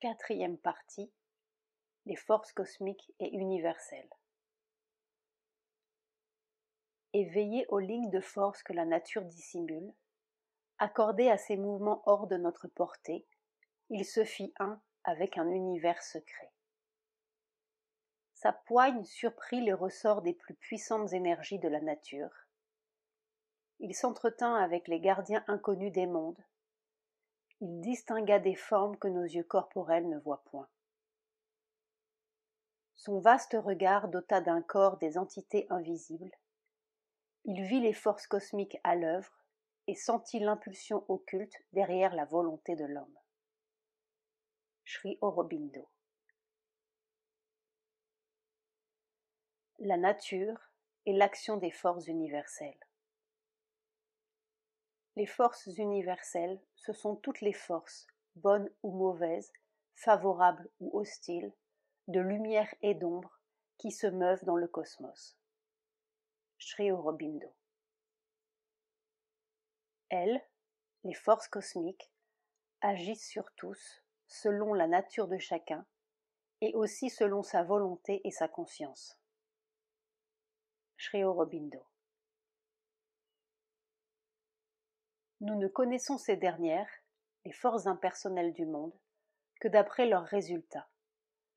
Quatrième partie Les forces cosmiques et universelles. Éveillé aux lignes de force que la nature dissimule, accordé à ses mouvements hors de notre portée, il se fit un avec un univers secret. Sa poigne surprit les ressorts des plus puissantes énergies de la nature. Il s'entretint avec les gardiens inconnus des mondes, il distingua des formes que nos yeux corporels ne voient point. Son vaste regard dota d'un corps des entités invisibles. Il vit les forces cosmiques à l'œuvre et sentit l'impulsion occulte derrière la volonté de l'homme. Sri Aurobindo. La nature est l'action des forces universelles. Les forces universelles, ce sont toutes les forces, bonnes ou mauvaises, favorables ou hostiles, de lumière et d'ombre, qui se meuvent dans le cosmos. Shri Aurobindo. Elles, les forces cosmiques, agissent sur tous, selon la nature de chacun, et aussi selon sa volonté et sa conscience. Sri Aurobindo. Nous ne connaissons ces dernières, les forces impersonnelles du monde, que d'après leurs résultats,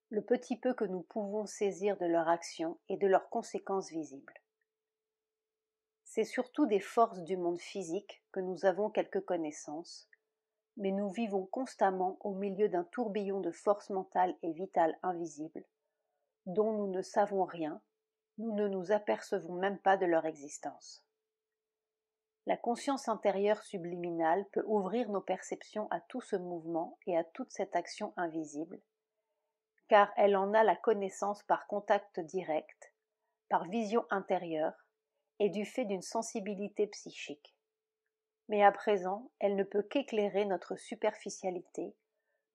le petit peu que nous pouvons saisir de leur action et de leurs conséquences visibles. C'est surtout des forces du monde physique que nous avons quelques connaissances, mais nous vivons constamment au milieu d'un tourbillon de forces mentales et vitales invisibles, dont nous ne savons rien, nous ne nous apercevons même pas de leur existence. La conscience intérieure subliminale peut ouvrir nos perceptions à tout ce mouvement et à toute cette action invisible, car elle en a la connaissance par contact direct, par vision intérieure et du fait d'une sensibilité psychique. Mais à présent, elle ne peut qu'éclairer notre superficialité,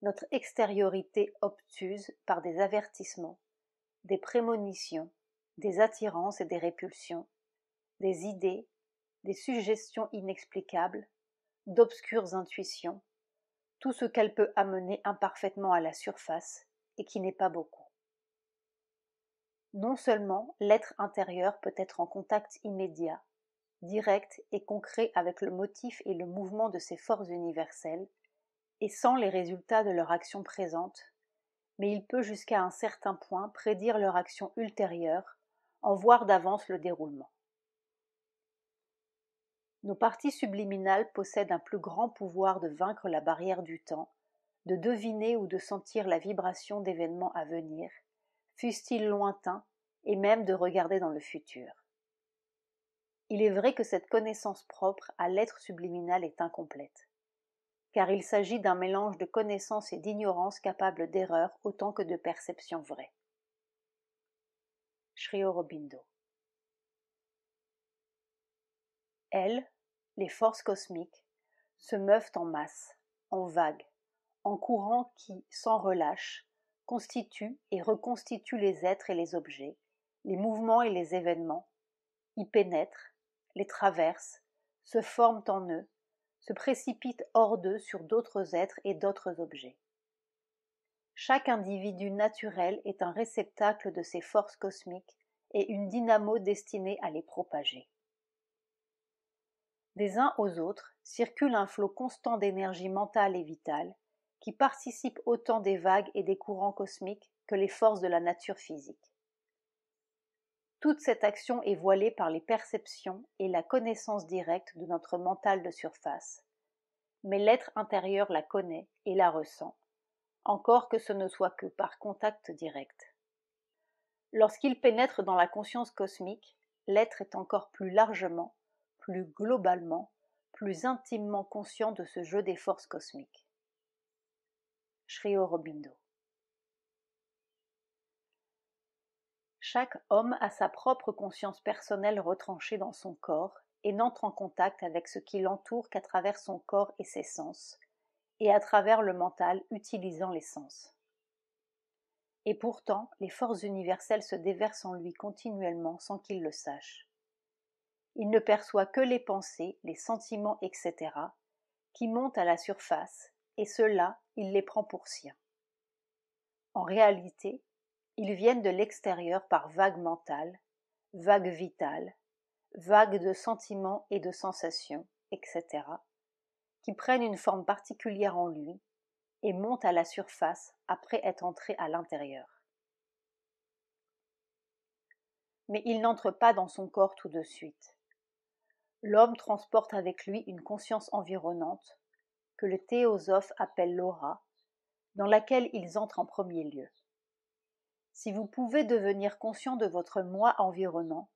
notre extériorité obtuse par des avertissements, des prémonitions, des attirances et des répulsions, des idées, des suggestions inexplicables, d'obscures intuitions, tout ce qu'elle peut amener imparfaitement à la surface et qui n'est pas beaucoup. Non seulement l'être intérieur peut être en contact immédiat, direct et concret avec le motif et le mouvement de ces forces universelles, et sans les résultats de leur action présente, mais il peut jusqu'à un certain point prédire leur action ultérieure, en voir d'avance le déroulement. Nos parties subliminales possèdent un plus grand pouvoir de vaincre la barrière du temps, de deviner ou de sentir la vibration d'événements à venir, fussent-ils lointains, et même de regarder dans le futur. Il est vrai que cette connaissance propre à l'être subliminal est incomplète, car il s'agit d'un mélange de connaissances et d'ignorance capable d'erreurs autant que de perceptions vraies. Elle, les forces cosmiques, se meuvent en masse, en vagues, en courants qui, sans relâche, constituent et reconstituent les êtres et les objets, les mouvements et les événements, y pénètrent, les traversent, se forment en eux, se précipitent hors d'eux sur d'autres êtres et d'autres objets. Chaque individu naturel est un réceptacle de ces forces cosmiques et une dynamo destinée à les propager. Des uns aux autres circule un flot constant d'énergie mentale et vitale qui participe autant des vagues et des courants cosmiques que les forces de la nature physique. Toute cette action est voilée par les perceptions et la connaissance directe de notre mental de surface, mais l'être intérieur la connaît et la ressent, encore que ce ne soit que par contact direct. Lorsqu'il pénètre dans la conscience cosmique, l'être est encore plus largement plus globalement, plus intimement conscient de ce jeu des forces cosmiques. Sri Aurobindo. Chaque homme a sa propre conscience personnelle retranchée dans son corps et n'entre en contact avec ce qui l'entoure qu'à travers son corps et ses sens, et à travers le mental utilisant les sens. Et pourtant, les forces universelles se déversent en lui continuellement sans qu'il le sache il ne perçoit que les pensées, les sentiments, etc., qui montent à la surface, et ceux-là, il les prend pour siens. En réalité, ils viennent de l'extérieur par vague mentale, vague vitale, vague de sentiments et de sensations, etc., qui prennent une forme particulière en lui et montent à la surface après être entrés à l'intérieur. Mais il n'entre pas dans son corps tout de suite. L'homme transporte avec lui une conscience environnante, que le théosophe appelle l'aura, dans laquelle ils entrent en premier lieu. Si vous pouvez devenir conscient de votre moi environnant,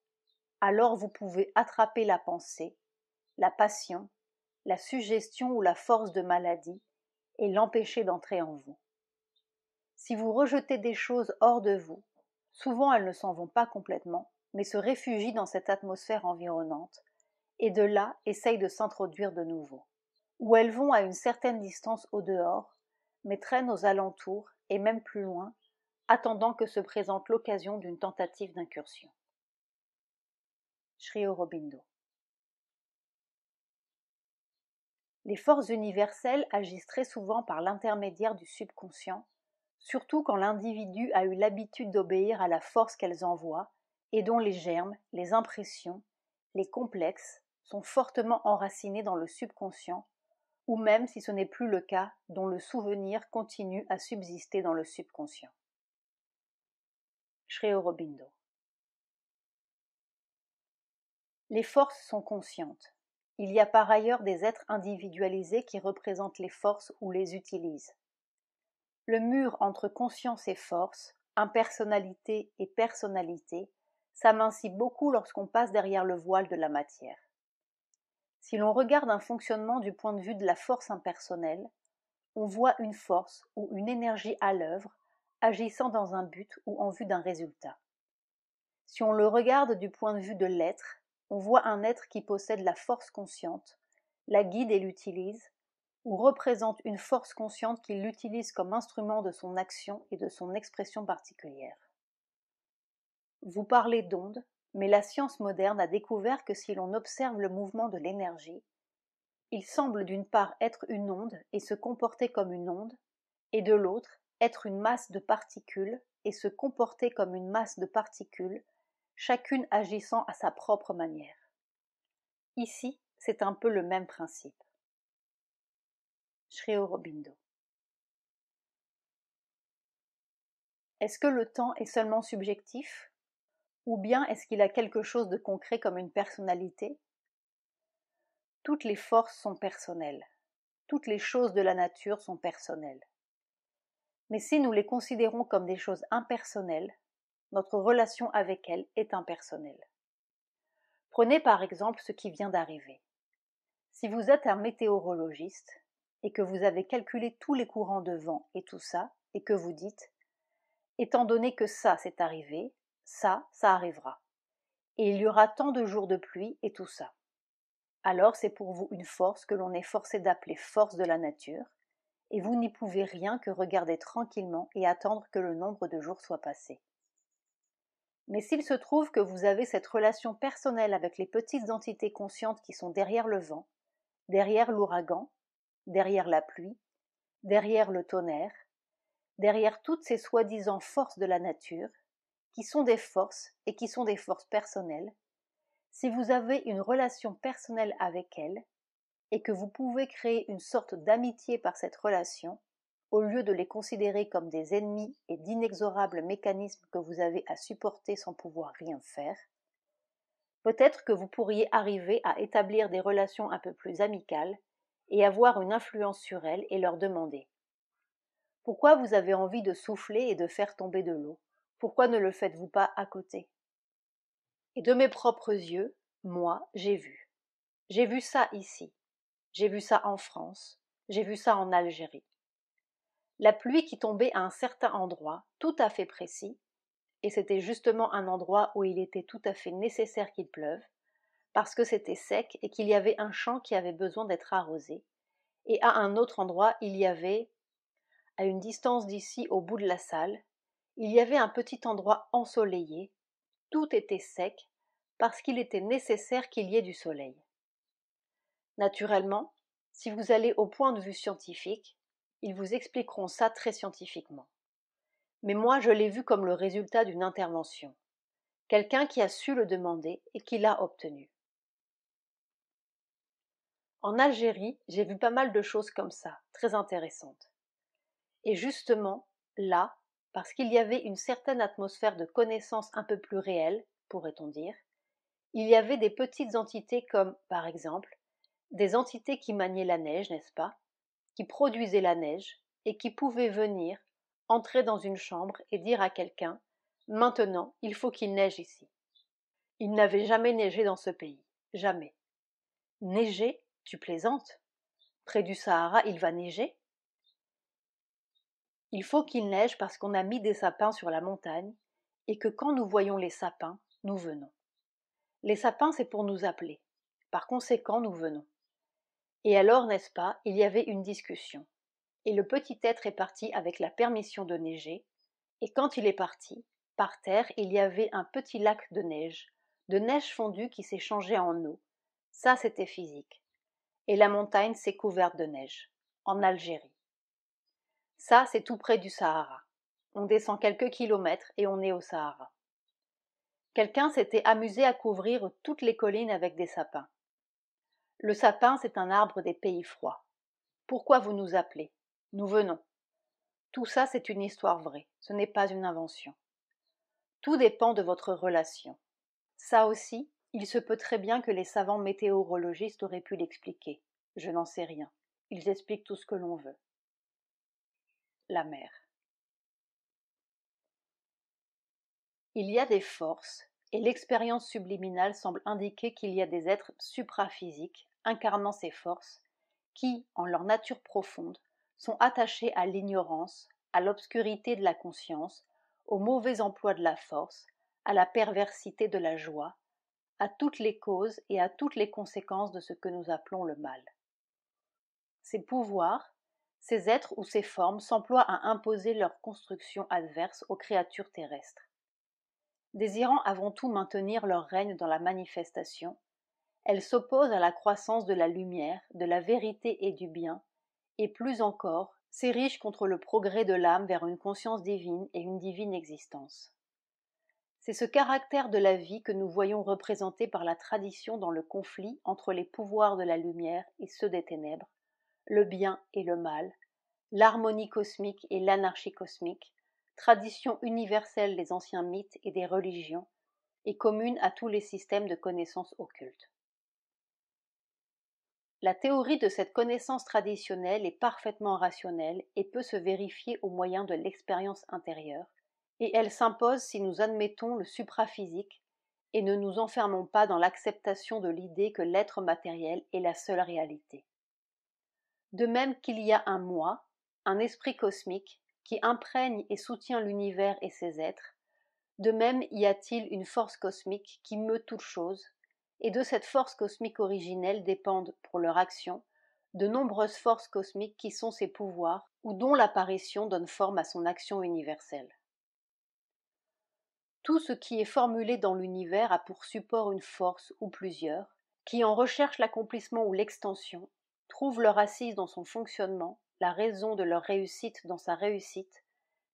alors vous pouvez attraper la pensée, la passion, la suggestion ou la force de maladie et l'empêcher d'entrer en vous. Si vous rejetez des choses hors de vous, souvent elles ne s'en vont pas complètement, mais se réfugient dans cette atmosphère environnante, et de là essayent de s'introduire de nouveau. où elles vont à une certaine distance au dehors, mais traînent aux alentours et même plus loin, attendant que se présente l'occasion d'une tentative d'incursion. Sri Aurobindo. Les forces universelles agissent très souvent par l'intermédiaire du subconscient, surtout quand l'individu a eu l'habitude d'obéir à la force qu'elles envoient et dont les germes, les impressions, les complexes, sont fortement enracinés dans le subconscient, ou même si ce n'est plus le cas, dont le souvenir continue à subsister dans le subconscient. Les forces sont conscientes. Il y a par ailleurs des êtres individualisés qui représentent les forces ou les utilisent. Le mur entre conscience et force, impersonnalité et personnalité, s'amincit beaucoup lorsqu'on passe derrière le voile de la matière. Si l'on regarde un fonctionnement du point de vue de la force impersonnelle, on voit une force ou une énergie à l'œuvre agissant dans un but ou en vue d'un résultat. Si on le regarde du point de vue de l'être, on voit un être qui possède la force consciente, la guide et l'utilise, ou représente une force consciente qui l'utilise comme instrument de son action et de son expression particulière. Vous parlez d'ondes, mais la science moderne a découvert que si l'on observe le mouvement de l'énergie, il semble d'une part être une onde et se comporter comme une onde, et de l'autre être une masse de particules et se comporter comme une masse de particules, chacune agissant à sa propre manière. Ici, c'est un peu le même principe. Sri Aurobindo. Est-ce que le temps est seulement subjectif ou bien est-ce qu'il a quelque chose de concret comme une personnalité Toutes les forces sont personnelles. Toutes les choses de la nature sont personnelles. Mais si nous les considérons comme des choses impersonnelles, notre relation avec elles est impersonnelle. Prenez par exemple ce qui vient d'arriver. Si vous êtes un météorologiste et que vous avez calculé tous les courants de vent et tout ça, et que vous dites Étant donné que ça s'est arrivé, ça, ça arrivera. Et il y aura tant de jours de pluie et tout ça. Alors c'est pour vous une force que l'on est forcé d'appeler force de la nature, et vous n'y pouvez rien que regarder tranquillement et attendre que le nombre de jours soit passé. Mais s'il se trouve que vous avez cette relation personnelle avec les petites entités conscientes qui sont derrière le vent, derrière l'ouragan, derrière la pluie, derrière le tonnerre, derrière toutes ces soi-disant forces de la nature, qui sont des forces et qui sont des forces personnelles, si vous avez une relation personnelle avec elles et que vous pouvez créer une sorte d'amitié par cette relation, au lieu de les considérer comme des ennemis et d'inexorables mécanismes que vous avez à supporter sans pouvoir rien faire, peut-être que vous pourriez arriver à établir des relations un peu plus amicales et avoir une influence sur elles et leur demander Pourquoi vous avez envie de souffler et de faire tomber de l'eau pourquoi ne le faites-vous pas à côté Et de mes propres yeux, moi, j'ai vu. J'ai vu ça ici. J'ai vu ça en France. J'ai vu ça en Algérie. La pluie qui tombait à un certain endroit, tout à fait précis, et c'était justement un endroit où il était tout à fait nécessaire qu'il pleuve, parce que c'était sec et qu'il y avait un champ qui avait besoin d'être arrosé, et à un autre endroit il y avait, à une distance d'ici au bout de la salle, il y avait un petit endroit ensoleillé, tout était sec, parce qu'il était nécessaire qu'il y ait du soleil. Naturellement, si vous allez au point de vue scientifique, ils vous expliqueront ça très scientifiquement. Mais moi, je l'ai vu comme le résultat d'une intervention. Quelqu'un qui a su le demander et qui l'a obtenu. En Algérie, j'ai vu pas mal de choses comme ça, très intéressantes. Et justement, là, parce qu'il y avait une certaine atmosphère de connaissance un peu plus réelle, pourrait-on dire, il y avait des petites entités comme, par exemple, des entités qui maniaient la neige, n'est-ce pas, qui produisaient la neige, et qui pouvaient venir, entrer dans une chambre et dire à quelqu'un Maintenant, il faut qu'il neige ici. Il n'avait jamais neigé dans ce pays, jamais. Neiger Tu plaisantes Près du Sahara, il va neiger il faut qu'il neige parce qu'on a mis des sapins sur la montagne et que quand nous voyons les sapins, nous venons. Les sapins, c'est pour nous appeler. Par conséquent, nous venons. Et alors, n'est-ce pas, il y avait une discussion. Et le petit être est parti avec la permission de neiger, et quand il est parti, par terre, il y avait un petit lac de neige, de neige fondue qui s'est changée en eau. Ça, c'était physique. Et la montagne s'est couverte de neige, en Algérie. Ça, c'est tout près du Sahara. On descend quelques kilomètres et on est au Sahara. Quelqu'un s'était amusé à couvrir toutes les collines avec des sapins. Le sapin, c'est un arbre des pays froids. Pourquoi vous nous appelez Nous venons. Tout ça, c'est une histoire vraie, ce n'est pas une invention. Tout dépend de votre relation. Ça aussi, il se peut très bien que les savants météorologistes auraient pu l'expliquer. Je n'en sais rien. Ils expliquent tout ce que l'on veut la mer. Il y a des forces, et l'expérience subliminale semble indiquer qu'il y a des êtres supraphysiques incarnant ces forces qui, en leur nature profonde, sont attachés à l'ignorance, à l'obscurité de la conscience, au mauvais emploi de la force, à la perversité de la joie, à toutes les causes et à toutes les conséquences de ce que nous appelons le mal. Ces pouvoirs, ces êtres ou ces formes s'emploient à imposer leur construction adverse aux créatures terrestres. Désirant avant tout maintenir leur règne dans la manifestation, elles s'opposent à la croissance de la lumière, de la vérité et du bien, et plus encore, s'érigent contre le progrès de l'âme vers une conscience divine et une divine existence. C'est ce caractère de la vie que nous voyons représenté par la tradition dans le conflit entre les pouvoirs de la lumière et ceux des ténèbres, le bien et le mal, l'harmonie cosmique et l'anarchie cosmique, tradition universelle des anciens mythes et des religions, et commune à tous les systèmes de connaissances occultes. La théorie de cette connaissance traditionnelle est parfaitement rationnelle et peut se vérifier au moyen de l'expérience intérieure, et elle s'impose si nous admettons le supraphysique et ne nous enfermons pas dans l'acceptation de l'idée que l'être matériel est la seule réalité de même qu'il y a un moi, un esprit cosmique, qui imprègne et soutient l'univers et ses êtres, de même y a-t-il une force cosmique qui meut toutes choses, et de cette force cosmique originelle dépendent, pour leur action, de nombreuses forces cosmiques qui sont ses pouvoirs ou dont l'apparition donne forme à son action universelle. Tout ce qui est formulé dans l'univers a pour support une force ou plusieurs, qui en recherche l'accomplissement ou l'extension trouvent leur assise dans son fonctionnement, la raison de leur réussite dans sa réussite,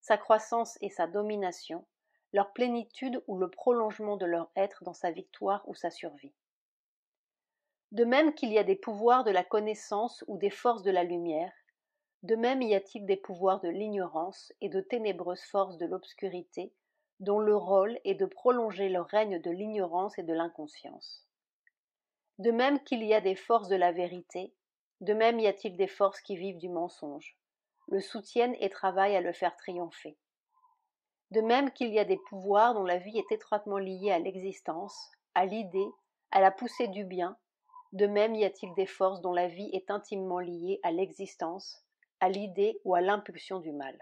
sa croissance et sa domination, leur plénitude ou le prolongement de leur être dans sa victoire ou sa survie. De même qu'il y a des pouvoirs de la connaissance ou des forces de la lumière, de même y a-t-il des pouvoirs de l'ignorance et de ténébreuses forces de l'obscurité, dont le rôle est de prolonger le règne de l'ignorance et de l'inconscience. De même qu'il y a des forces de la vérité, de même y a-t-il des forces qui vivent du mensonge, le soutiennent et travaillent à le faire triompher. De même qu'il y a des pouvoirs dont la vie est étroitement liée à l'existence, à l'idée, à la poussée du bien, de même y a-t-il des forces dont la vie est intimement liée à l'existence, à l'idée ou à l'impulsion du mal.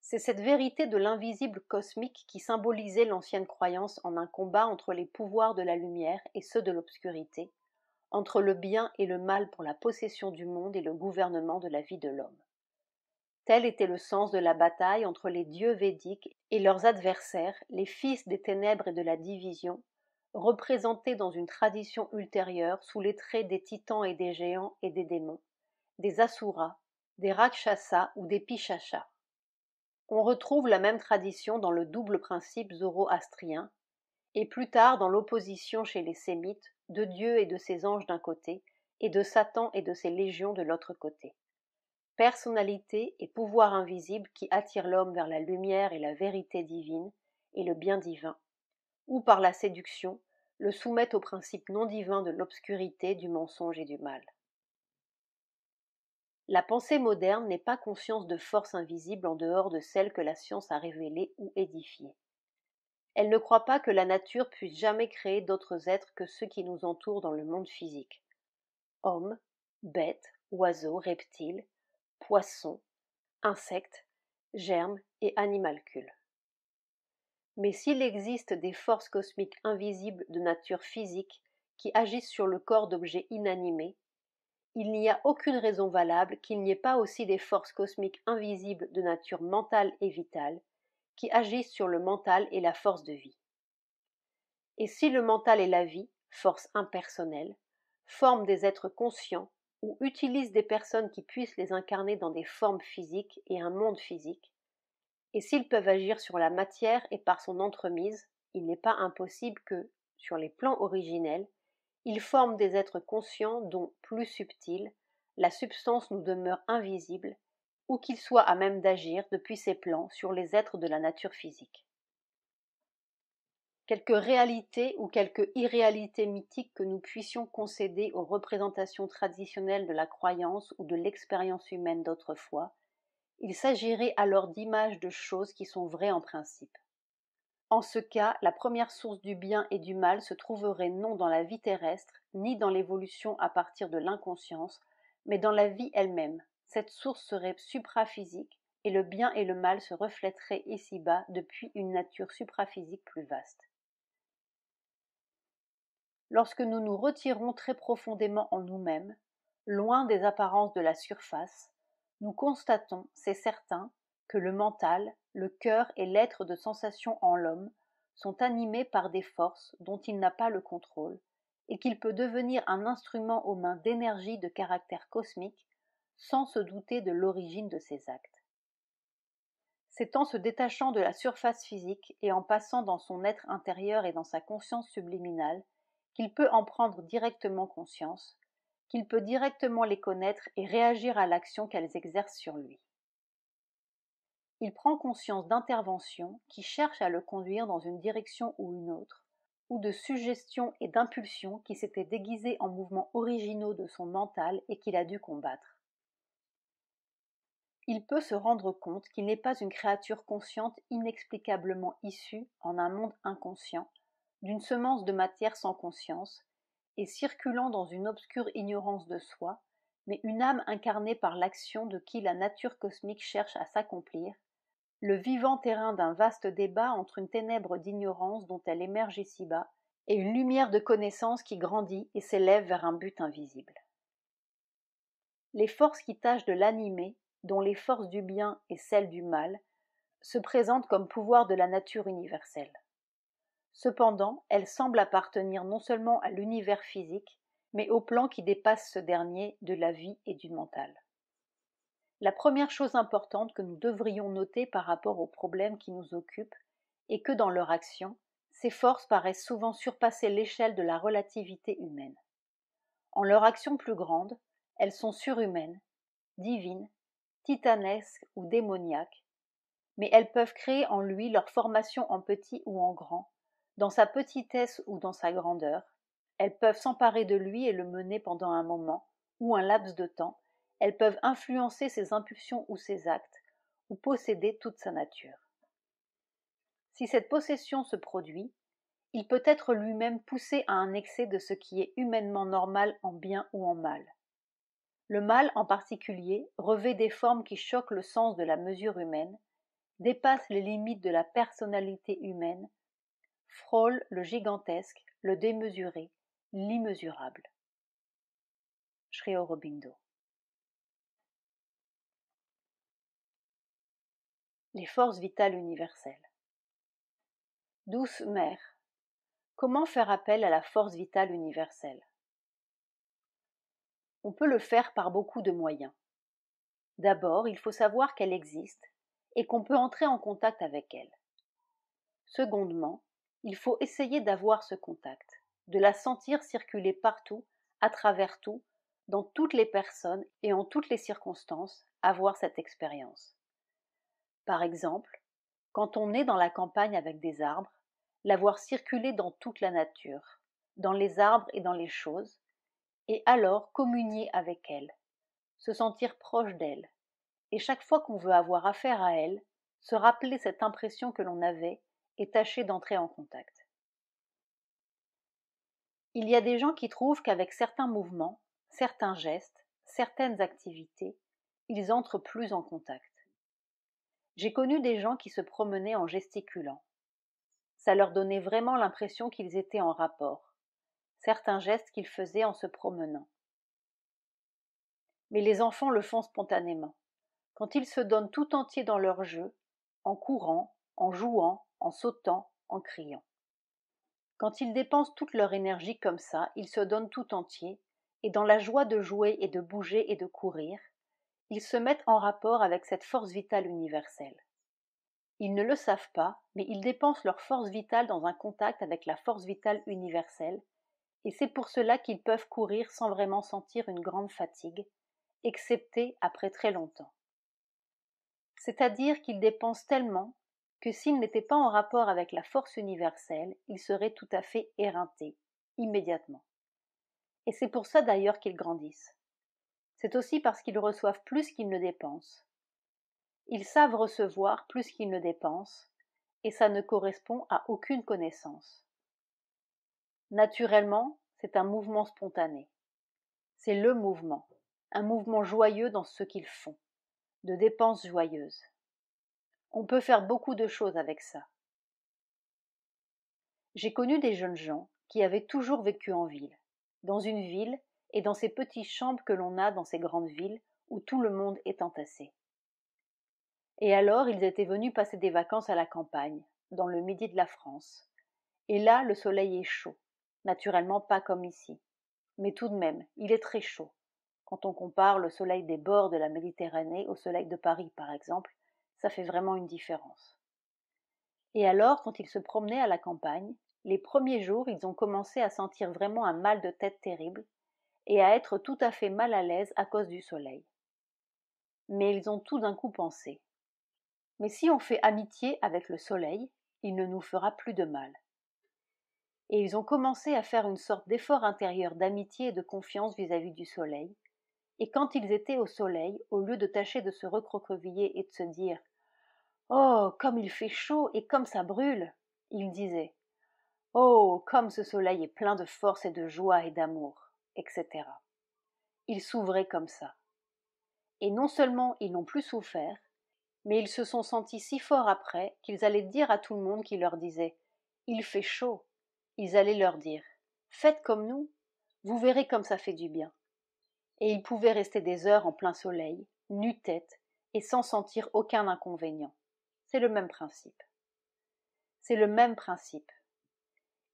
C'est cette vérité de l'invisible cosmique qui symbolisait l'ancienne croyance en un combat entre les pouvoirs de la lumière et ceux de l'obscurité, entre le bien et le mal pour la possession du monde et le gouvernement de la vie de l'homme. Tel était le sens de la bataille entre les dieux védiques et leurs adversaires, les fils des ténèbres et de la division, représentés dans une tradition ultérieure sous les traits des titans et des géants et des démons, des asuras, des rakshasas ou des pichachas. On retrouve la même tradition dans le double principe zoroastrien, et plus tard dans l'opposition chez les Sémites de Dieu et de ses anges d'un côté, et de Satan et de ses légions de l'autre côté. Personnalité et pouvoir invisible qui attirent l'homme vers la lumière et la vérité divine et le bien divin, ou par la séduction, le soumettent au principe non divin de l'obscurité, du mensonge et du mal. La pensée moderne n'est pas conscience de forces invisibles en dehors de celles que la science a révélées ou édifiées. Elle ne croit pas que la nature puisse jamais créer d'autres êtres que ceux qui nous entourent dans le monde physique. Hommes, bêtes, oiseaux, reptiles, poissons, insectes, germes et animalcules. Mais s'il existe des forces cosmiques invisibles de nature physique qui agissent sur le corps d'objets inanimés, il n'y a aucune raison valable qu'il n'y ait pas aussi des forces cosmiques invisibles de nature mentale et vitale qui agissent sur le mental et la force de vie. Et si le mental et la vie, force impersonnelle, forment des êtres conscients ou utilisent des personnes qui puissent les incarner dans des formes physiques et un monde physique, et s'ils peuvent agir sur la matière et par son entremise, il n'est pas impossible que, sur les plans originels, ils forment des êtres conscients dont, plus subtils, la substance nous demeure invisible ou qu'il soit à même d'agir depuis ses plans sur les êtres de la nature physique. Quelque réalité ou quelque irréalité mythique que nous puissions concéder aux représentations traditionnelles de la croyance ou de l'expérience humaine d'autrefois, il s'agirait alors d'images de choses qui sont vraies en principe. En ce cas, la première source du bien et du mal se trouverait non dans la vie terrestre, ni dans l'évolution à partir de l'inconscience, mais dans la vie elle-même, cette source serait supraphysique et le bien et le mal se reflèteraient ici-bas depuis une nature supraphysique plus vaste. Lorsque nous nous retirons très profondément en nous-mêmes, loin des apparences de la surface, nous constatons, c'est certain, que le mental, le cœur et l'être de sensation en l'homme sont animés par des forces dont il n'a pas le contrôle, et qu'il peut devenir un instrument aux mains d'énergie de caractère cosmique sans se douter de l'origine de ses actes. C'est en se détachant de la surface physique et en passant dans son être intérieur et dans sa conscience subliminale qu'il peut en prendre directement conscience, qu'il peut directement les connaître et réagir à l'action qu'elles exercent sur lui. Il prend conscience d'interventions qui cherchent à le conduire dans une direction ou une autre, ou de suggestions et d'impulsions qui s'étaient déguisées en mouvements originaux de son mental et qu'il a dû combattre il peut se rendre compte qu'il n'est pas une créature consciente inexplicablement issue, en un monde inconscient, d'une semence de matière sans conscience, et circulant dans une obscure ignorance de soi, mais une âme incarnée par l'action de qui la nature cosmique cherche à s'accomplir, le vivant terrain d'un vaste débat entre une ténèbre d'ignorance dont elle émerge ici-bas, et une lumière de connaissance qui grandit et s'élève vers un but invisible. Les forces qui tâchent de l'animer dont les forces du bien et celles du mal, se présentent comme pouvoir de la nature universelle. Cependant, elles semblent appartenir non seulement à l'univers physique, mais au plan qui dépasse ce dernier de la vie et du mental. La première chose importante que nous devrions noter par rapport aux problèmes qui nous occupent est que dans leur action, ces forces paraissent souvent surpasser l'échelle de la relativité humaine. En leur action plus grande, elles sont surhumaines, divines titanesques ou démoniaques, mais elles peuvent créer en lui leur formation en petit ou en grand, dans sa petitesse ou dans sa grandeur. Elles peuvent s'emparer de lui et le mener pendant un moment ou un laps de temps. Elles peuvent influencer ses impulsions ou ses actes, ou posséder toute sa nature. Si cette possession se produit, il peut être lui-même poussé à un excès de ce qui est humainement normal en bien ou en mal. Le mal en particulier revêt des formes qui choquent le sens de la mesure humaine, dépasse les limites de la personnalité humaine, frôle le gigantesque, le démesuré, l'immesurable. Shri Aurobindo. Les forces vitales universelles. Douce mère, comment faire appel à la force vitale universelle on peut le faire par beaucoup de moyens. D'abord, il faut savoir qu'elle existe et qu'on peut entrer en contact avec elle. Secondement, il faut essayer d'avoir ce contact, de la sentir circuler partout, à travers tout, dans toutes les personnes et en toutes les circonstances, avoir cette expérience. Par exemple, quand on est dans la campagne avec des arbres, la voir circuler dans toute la nature, dans les arbres et dans les choses, et alors communier avec elle, se sentir proche d'elle, et chaque fois qu'on veut avoir affaire à elle, se rappeler cette impression que l'on avait et tâcher d'entrer en contact. Il y a des gens qui trouvent qu'avec certains mouvements, certains gestes, certaines activités, ils entrent plus en contact. J'ai connu des gens qui se promenaient en gesticulant. Ça leur donnait vraiment l'impression qu'ils étaient en rapport certains gestes qu'ils faisait en se promenant. Mais les enfants le font spontanément. Quand ils se donnent tout entier dans leur jeu, en courant, en jouant, en sautant, en criant. Quand ils dépensent toute leur énergie comme ça, ils se donnent tout entier, et dans la joie de jouer et de bouger et de courir, ils se mettent en rapport avec cette force vitale universelle. Ils ne le savent pas, mais ils dépensent leur force vitale dans un contact avec la force vitale universelle et c'est pour cela qu'ils peuvent courir sans vraiment sentir une grande fatigue, excepté après très longtemps. C'est-à-dire qu'ils dépensent tellement que s'ils n'étaient pas en rapport avec la force universelle, ils seraient tout à fait éreintés, immédiatement. Et c'est pour ça d'ailleurs qu'ils grandissent. C'est aussi parce qu'ils reçoivent plus qu'ils ne dépensent. Ils savent recevoir plus qu'ils ne dépensent, et ça ne correspond à aucune connaissance. Naturellement, c'est un mouvement spontané. C'est le mouvement, un mouvement joyeux dans ce qu'ils font, de dépenses joyeuses. On peut faire beaucoup de choses avec ça. J'ai connu des jeunes gens qui avaient toujours vécu en ville, dans une ville et dans ces petites chambres que l'on a dans ces grandes villes où tout le monde est entassé. Et alors ils étaient venus passer des vacances à la campagne, dans le midi de la France. Et là le soleil est chaud, naturellement pas comme ici. Mais tout de même, il est très chaud. Quand on compare le soleil des bords de la Méditerranée au soleil de Paris, par exemple, ça fait vraiment une différence. Et alors, quand ils se promenaient à la campagne, les premiers jours, ils ont commencé à sentir vraiment un mal de tête terrible et à être tout à fait mal à l'aise à cause du soleil. Mais ils ont tout d'un coup pensé. Mais si on fait amitié avec le soleil, il ne nous fera plus de mal et ils ont commencé à faire une sorte d'effort intérieur d'amitié et de confiance vis-à-vis du soleil, et quand ils étaient au soleil, au lieu de tâcher de se recroqueviller et de se dire Oh, comme il fait chaud et comme ça brûle, ils disaient Oh, comme ce soleil est plein de force et de joie et d'amour, etc. Ils s'ouvraient comme ça. Et non seulement ils n'ont plus souffert, mais ils se sont sentis si forts après qu'ils allaient dire à tout le monde qui leur disait Il fait chaud, ils allaient leur dire faites comme nous vous verrez comme ça fait du bien et ils pouvaient rester des heures en plein soleil nu-tête et sans sentir aucun inconvénient c'est le même principe c'est le même principe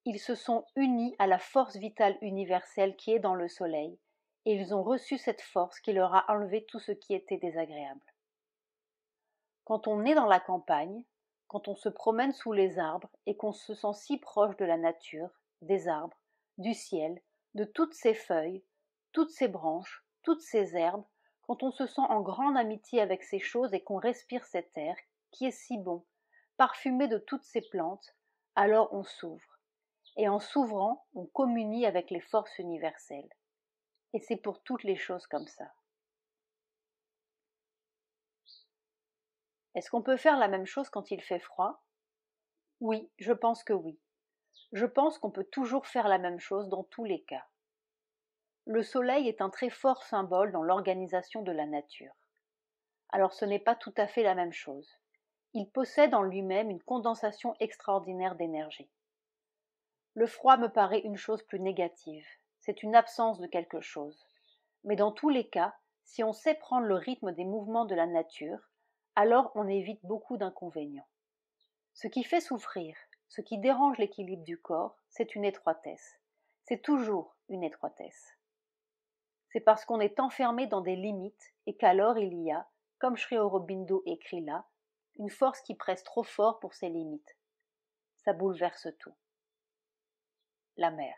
ils se sont unis à la force vitale universelle qui est dans le soleil et ils ont reçu cette force qui leur a enlevé tout ce qui était désagréable quand on est dans la campagne quand on se promène sous les arbres et qu'on se sent si proche de la nature, des arbres, du ciel, de toutes ces feuilles, toutes ces branches, toutes ces herbes, quand on se sent en grande amitié avec ces choses et qu'on respire cet air, qui est si bon, parfumé de toutes ces plantes, alors on s'ouvre. Et en s'ouvrant, on communie avec les forces universelles. Et c'est pour toutes les choses comme ça. Est-ce qu'on peut faire la même chose quand il fait froid Oui, je pense que oui. Je pense qu'on peut toujours faire la même chose dans tous les cas. Le soleil est un très fort symbole dans l'organisation de la nature. Alors ce n'est pas tout à fait la même chose. Il possède en lui-même une condensation extraordinaire d'énergie. Le froid me paraît une chose plus négative, c'est une absence de quelque chose. Mais dans tous les cas, si on sait prendre le rythme des mouvements de la nature, alors on évite beaucoup d'inconvénients. Ce qui fait souffrir, ce qui dérange l'équilibre du corps, c'est une étroitesse. C'est toujours une étroitesse. C'est parce qu'on est enfermé dans des limites et qu'alors il y a, comme Sri Aurobindo écrit là, une force qui presse trop fort pour ses limites. Ça bouleverse tout. La mer.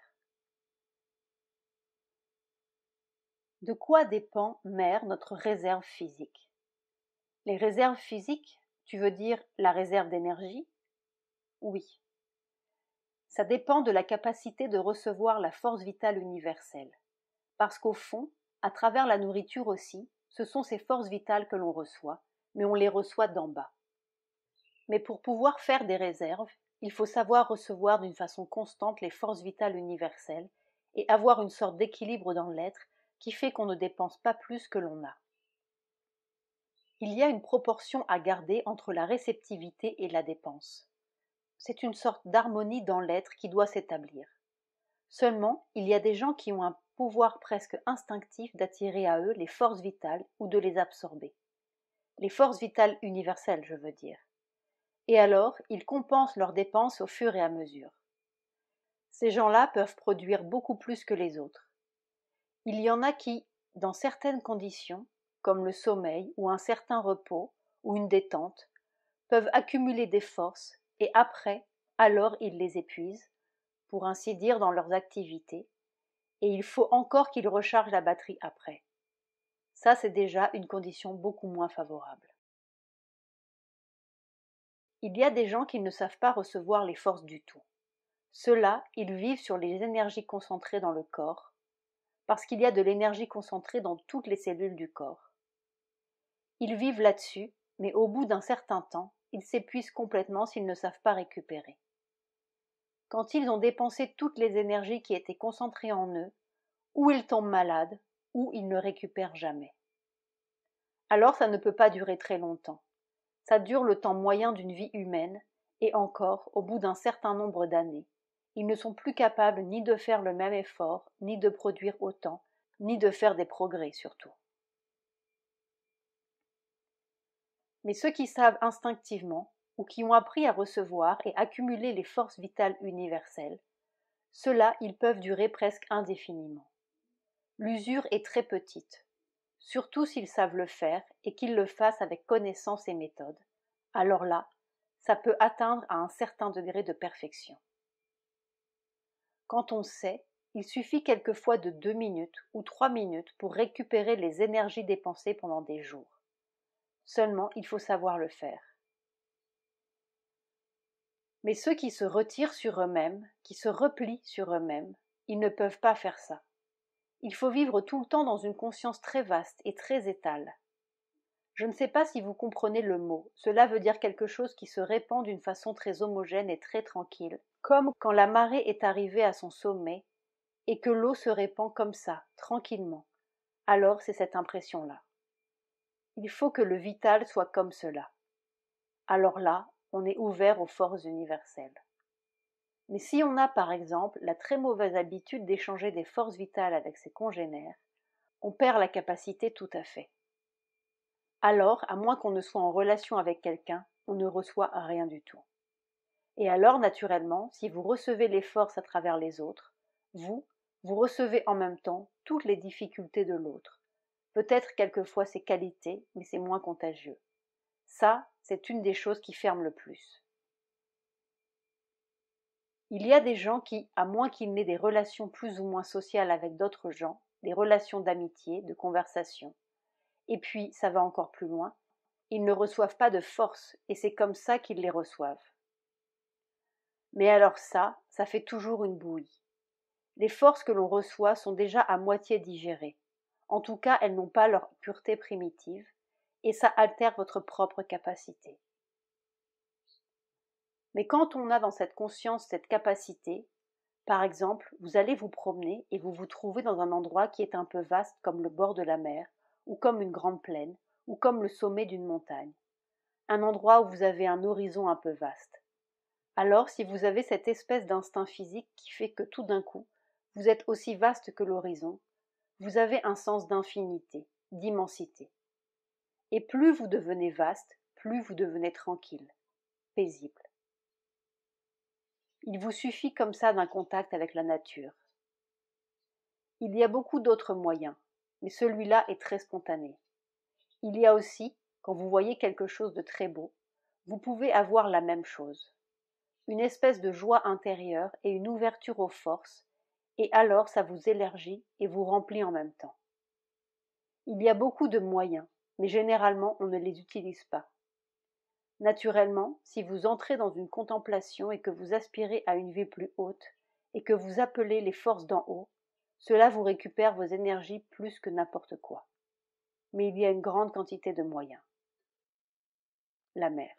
De quoi dépend, mère, notre réserve physique les réserves physiques, tu veux dire la réserve d'énergie Oui. Ça dépend de la capacité de recevoir la force vitale universelle. Parce qu'au fond, à travers la nourriture aussi, ce sont ces forces vitales que l'on reçoit, mais on les reçoit d'en bas. Mais pour pouvoir faire des réserves, il faut savoir recevoir d'une façon constante les forces vitales universelles et avoir une sorte d'équilibre dans l'être qui fait qu'on ne dépense pas plus que l'on a il y a une proportion à garder entre la réceptivité et la dépense. C'est une sorte d'harmonie dans l'être qui doit s'établir. Seulement, il y a des gens qui ont un pouvoir presque instinctif d'attirer à eux les forces vitales ou de les absorber. Les forces vitales universelles, je veux dire. Et alors, ils compensent leurs dépenses au fur et à mesure. Ces gens-là peuvent produire beaucoup plus que les autres. Il y en a qui, dans certaines conditions, comme le sommeil ou un certain repos ou une détente, peuvent accumuler des forces et après, alors ils les épuisent, pour ainsi dire dans leurs activités, et il faut encore qu'ils rechargent la batterie après. Ça, c'est déjà une condition beaucoup moins favorable. Il y a des gens qui ne savent pas recevoir les forces du tout. Ceux-là, ils vivent sur les énergies concentrées dans le corps, parce qu'il y a de l'énergie concentrée dans toutes les cellules du corps. Ils vivent là-dessus, mais au bout d'un certain temps, ils s'épuisent complètement s'ils ne savent pas récupérer. Quand ils ont dépensé toutes les énergies qui étaient concentrées en eux, ou ils tombent malades, ou ils ne récupèrent jamais. Alors ça ne peut pas durer très longtemps. Ça dure le temps moyen d'une vie humaine, et encore, au bout d'un certain nombre d'années, ils ne sont plus capables ni de faire le même effort, ni de produire autant, ni de faire des progrès surtout. Mais ceux qui savent instinctivement, ou qui ont appris à recevoir et accumuler les forces vitales universelles, ceux-là, ils peuvent durer presque indéfiniment. L'usure est très petite, surtout s'ils savent le faire et qu'ils le fassent avec connaissance et méthode. Alors là, ça peut atteindre à un certain degré de perfection. Quand on sait, il suffit quelquefois de deux minutes ou trois minutes pour récupérer les énergies dépensées pendant des jours. Seulement, il faut savoir le faire. Mais ceux qui se retirent sur eux-mêmes, qui se replient sur eux-mêmes, ils ne peuvent pas faire ça. Il faut vivre tout le temps dans une conscience très vaste et très étale. Je ne sais pas si vous comprenez le mot. Cela veut dire quelque chose qui se répand d'une façon très homogène et très tranquille, comme quand la marée est arrivée à son sommet et que l'eau se répand comme ça, tranquillement. Alors c'est cette impression-là. Il faut que le vital soit comme cela. Alors là, on est ouvert aux forces universelles. Mais si on a par exemple la très mauvaise habitude d'échanger des forces vitales avec ses congénères, on perd la capacité tout à fait. Alors, à moins qu'on ne soit en relation avec quelqu'un, on ne reçoit rien du tout. Et alors, naturellement, si vous recevez les forces à travers les autres, vous, vous recevez en même temps toutes les difficultés de l'autre, peut-être quelquefois ses qualités, mais c'est moins contagieux. Ça, c'est une des choses qui ferme le plus. Il y a des gens qui, à moins qu'ils n'aient des relations plus ou moins sociales avec d'autres gens, des relations d'amitié, de conversation, et puis ça va encore plus loin, ils ne reçoivent pas de force, et c'est comme ça qu'ils les reçoivent. Mais alors ça, ça fait toujours une bouillie. Les forces que l'on reçoit sont déjà à moitié digérées. En tout cas, elles n'ont pas leur pureté primitive et ça altère votre propre capacité. Mais quand on a dans cette conscience cette capacité, par exemple, vous allez vous promener et vous vous trouvez dans un endroit qui est un peu vaste comme le bord de la mer, ou comme une grande plaine, ou comme le sommet d'une montagne. Un endroit où vous avez un horizon un peu vaste. Alors, si vous avez cette espèce d'instinct physique qui fait que tout d'un coup, vous êtes aussi vaste que l'horizon, vous avez un sens d'infinité, d'immensité. Et plus vous devenez vaste, plus vous devenez tranquille, paisible. Il vous suffit comme ça d'un contact avec la nature. Il y a beaucoup d'autres moyens, mais celui-là est très spontané. Il y a aussi, quand vous voyez quelque chose de très beau, vous pouvez avoir la même chose. Une espèce de joie intérieure et une ouverture aux forces et alors ça vous élargit et vous remplit en même temps. Il y a beaucoup de moyens, mais généralement on ne les utilise pas. Naturellement, si vous entrez dans une contemplation et que vous aspirez à une vie plus haute, et que vous appelez les forces d'en haut, cela vous récupère vos énergies plus que n'importe quoi. Mais il y a une grande quantité de moyens. La mer.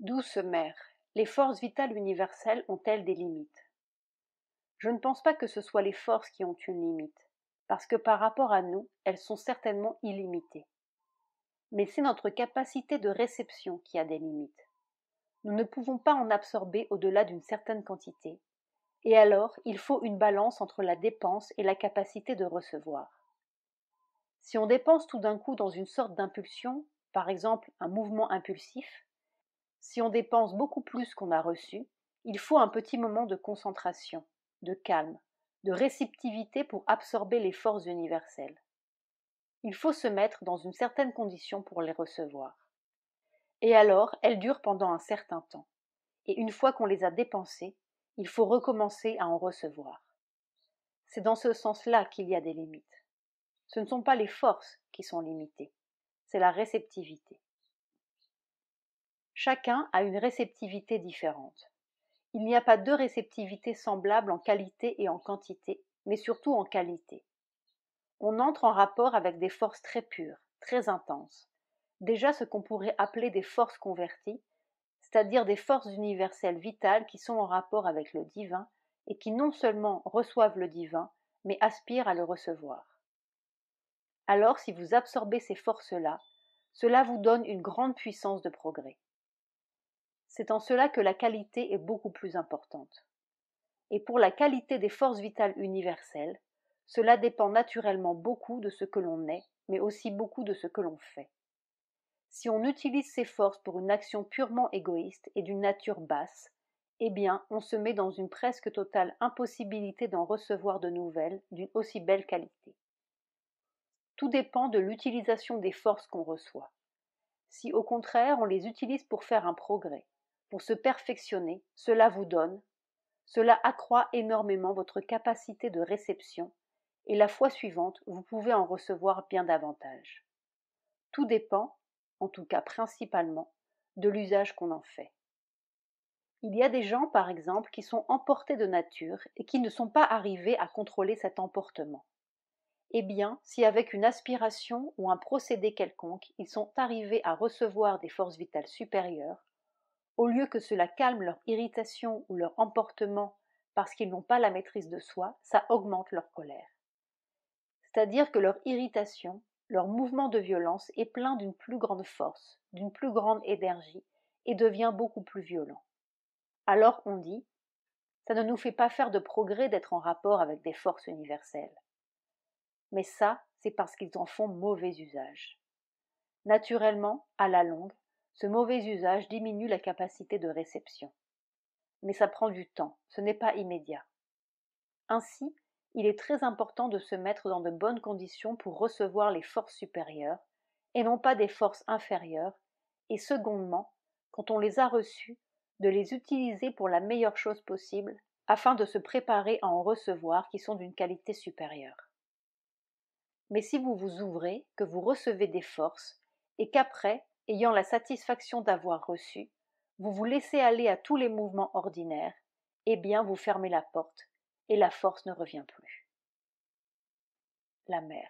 Douce mer, les forces vitales universelles ont-elles des limites Je ne pense pas que ce soit les forces qui ont une limite, parce que par rapport à nous, elles sont certainement illimitées. Mais c'est notre capacité de réception qui a des limites. Nous ne pouvons pas en absorber au-delà d'une certaine quantité, et alors il faut une balance entre la dépense et la capacité de recevoir. Si on dépense tout d'un coup dans une sorte d'impulsion, par exemple un mouvement impulsif, si on dépense beaucoup plus qu'on a reçu, il faut un petit moment de concentration, de calme, de réceptivité pour absorber les forces universelles. Il faut se mettre dans une certaine condition pour les recevoir. Et alors, elles durent pendant un certain temps. Et une fois qu'on les a dépensées, il faut recommencer à en recevoir. C'est dans ce sens-là qu'il y a des limites. Ce ne sont pas les forces qui sont limitées, c'est la réceptivité. Chacun a une réceptivité différente. Il n'y a pas deux réceptivités semblables en qualité et en quantité, mais surtout en qualité. On entre en rapport avec des forces très pures, très intenses. Déjà ce qu'on pourrait appeler des forces converties, c'est-à-dire des forces universelles vitales qui sont en rapport avec le divin et qui non seulement reçoivent le divin, mais aspirent à le recevoir. Alors si vous absorbez ces forces-là, cela vous donne une grande puissance de progrès. C'est en cela que la qualité est beaucoup plus importante. Et pour la qualité des forces vitales universelles, cela dépend naturellement beaucoup de ce que l'on est, mais aussi beaucoup de ce que l'on fait. Si on utilise ces forces pour une action purement égoïste et d'une nature basse, eh bien, on se met dans une presque totale impossibilité d'en recevoir de nouvelles d'une aussi belle qualité. Tout dépend de l'utilisation des forces qu'on reçoit. Si au contraire on les utilise pour faire un progrès, pour se perfectionner, cela vous donne, cela accroît énormément votre capacité de réception et la fois suivante, vous pouvez en recevoir bien davantage. Tout dépend, en tout cas principalement, de l'usage qu'on en fait. Il y a des gens, par exemple, qui sont emportés de nature et qui ne sont pas arrivés à contrôler cet emportement. Eh bien, si avec une aspiration ou un procédé quelconque, ils sont arrivés à recevoir des forces vitales supérieures, au lieu que cela calme leur irritation ou leur emportement parce qu'ils n'ont pas la maîtrise de soi, ça augmente leur colère. C'est-à-dire que leur irritation, leur mouvement de violence est plein d'une plus grande force, d'une plus grande énergie, et devient beaucoup plus violent. Alors on dit, ça ne nous fait pas faire de progrès d'être en rapport avec des forces universelles. Mais ça, c'est parce qu'ils en font mauvais usage. Naturellement, à la longue, ce mauvais usage diminue la capacité de réception. Mais ça prend du temps, ce n'est pas immédiat. Ainsi, il est très important de se mettre dans de bonnes conditions pour recevoir les forces supérieures, et non pas des forces inférieures, et secondement, quand on les a reçues, de les utiliser pour la meilleure chose possible, afin de se préparer à en recevoir qui sont d'une qualité supérieure. Mais si vous vous ouvrez, que vous recevez des forces, et qu'après ayant la satisfaction d'avoir reçu, vous vous laissez aller à tous les mouvements ordinaires, eh bien vous fermez la porte et la force ne revient plus. La mer.